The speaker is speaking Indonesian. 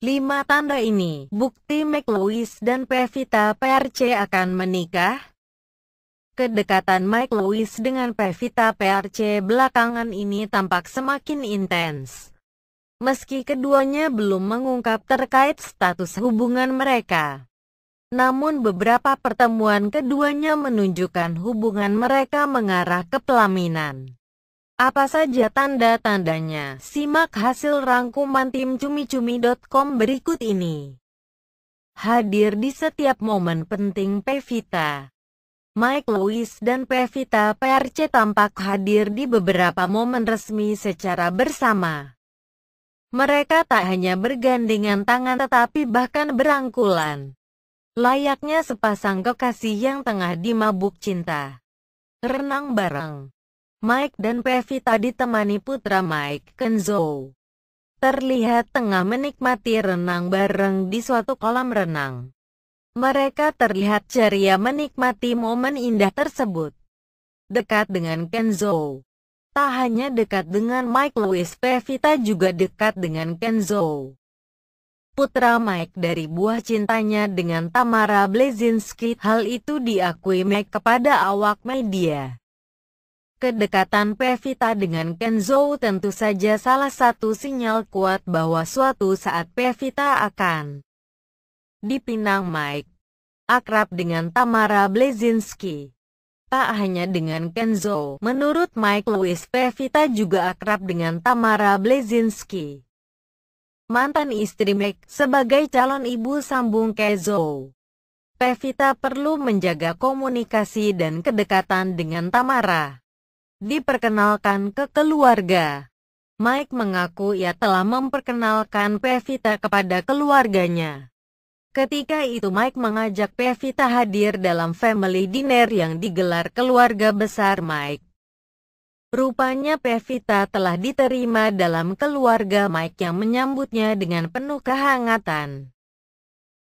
Lima tanda ini, bukti McLewis dan Pevita PRC akan menikah. Kedekatan Mike Lewis dengan Pevita PRC belakangan ini tampak semakin intens. Meski keduanya belum mengungkap terkait status hubungan mereka. Namun beberapa pertemuan keduanya menunjukkan hubungan mereka mengarah ke pelaminan. Apa saja tanda-tandanya? Simak hasil rangkuman tim cumi-cumi.com berikut ini. Hadir di setiap momen penting Pevita. Mike Lewis dan Pevita PRC tampak hadir di beberapa momen resmi secara bersama. Mereka tak hanya bergandengan tangan tetapi bahkan berangkulan. Layaknya sepasang kekasih yang tengah dimabuk cinta. Renang bareng. Mike dan Pevita temani putra Mike, Kenzo. Terlihat tengah menikmati renang bareng di suatu kolam renang. Mereka terlihat ceria menikmati momen indah tersebut. Dekat dengan Kenzo. Tak hanya dekat dengan Mike Lewis, Pevita juga dekat dengan Kenzo putra Mike dari buah cintanya dengan Tamara Blazinski. Hal itu diakui Mike kepada awak media. Kedekatan Pevita dengan Kenzo tentu saja salah satu sinyal kuat bahwa suatu saat Pevita akan dipinang Mike. Akrab dengan Tamara Blazinski. Tak hanya dengan Kenzo, menurut Mike Lewis Pevita juga akrab dengan Tamara Blazinski. Mantan istri Mike sebagai calon ibu sambung Kenzo. Pevita perlu menjaga komunikasi dan kedekatan dengan Tamara diperkenalkan ke keluarga. Mike mengaku ia telah memperkenalkan Pevita kepada keluarganya. Ketika itu Mike mengajak Pevita hadir dalam family dinner yang digelar keluarga besar Mike. Rupanya Pevita telah diterima dalam keluarga Mike yang menyambutnya dengan penuh kehangatan.